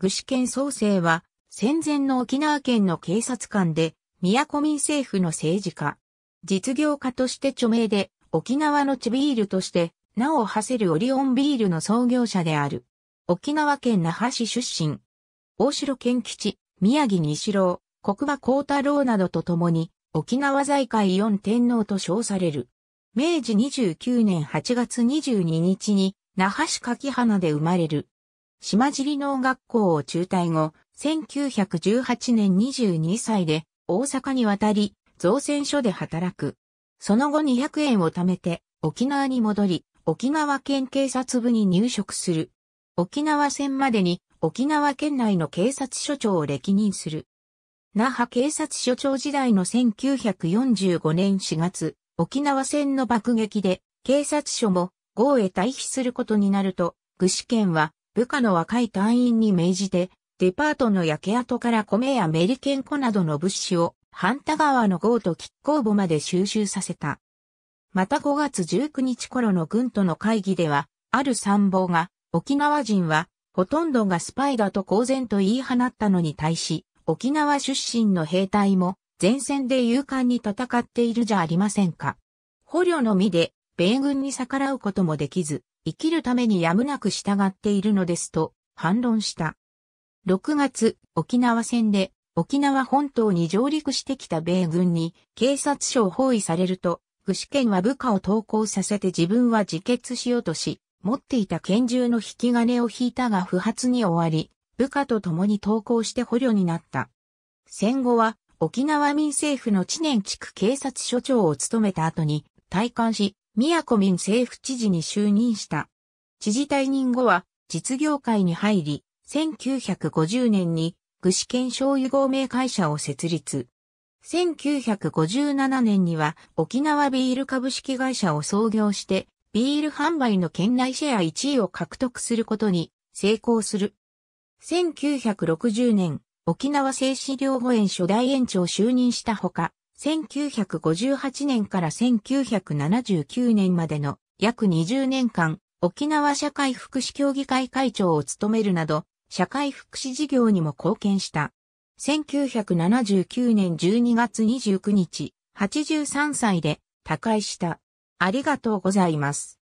具志堅総生は、戦前の沖縄県の警察官で、宮古民政府の政治家。実業家として著名で、沖縄の地ビールとして、名を馳せるオリオンビールの創業者である。沖縄県那覇市出身。大城県吉、宮城西郎、国場幸太郎などと共に、沖縄財界四天皇と称される。明治29年8月22日に、那覇市柿花で生まれる。島尻農学校を中退後、1918年22歳で大阪に渡り、造船所で働く。その後200円を貯めて沖縄に戻り、沖縄県警察部に入職する。沖縄戦までに沖縄県内の警察署長を歴任する。那覇警察署長時代の1945年4月、沖縄戦の爆撃で警察署も豪へ退避することになると、具志堅は部下の若い隊員に命じて、デパートの焼け跡から米やメリケン粉などの物資を、反田川のゴートキッコーボまで収集させた。また5月19日頃の軍との会議では、ある参謀が、沖縄人は、ほとんどがスパイだと公然と言い放ったのに対し、沖縄出身の兵隊も、前線で勇敢に戦っているじゃありませんか。捕虜の身で、米軍に逆らうこともできず、生きるためにやむなく従っているのですと反論した。6月、沖縄戦で沖縄本島に上陸してきた米軍に警察署を包囲されると、具志堅は部下を投降させて自分は自決しようとし、持っていた拳銃の引き金を引いたが不発に終わり、部下と共に投降して捕虜になった。戦後は沖縄民政府の知念地区警察署長を務めた後に退官し、宮古民政府知事に就任した。知事退任後は実業界に入り、1950年に具志堅醤油合名会社を設立。1957年には沖縄ビール株式会社を創業して、ビール販売の県内シェア1位を獲得することに成功する。1960年、沖縄製紙両護園初代園長就任したほか、1958年から1979年までの約20年間、沖縄社会福祉協議会会長を務めるなど、社会福祉事業にも貢献した。1979年12月29日、83歳で他界した。ありがとうございます。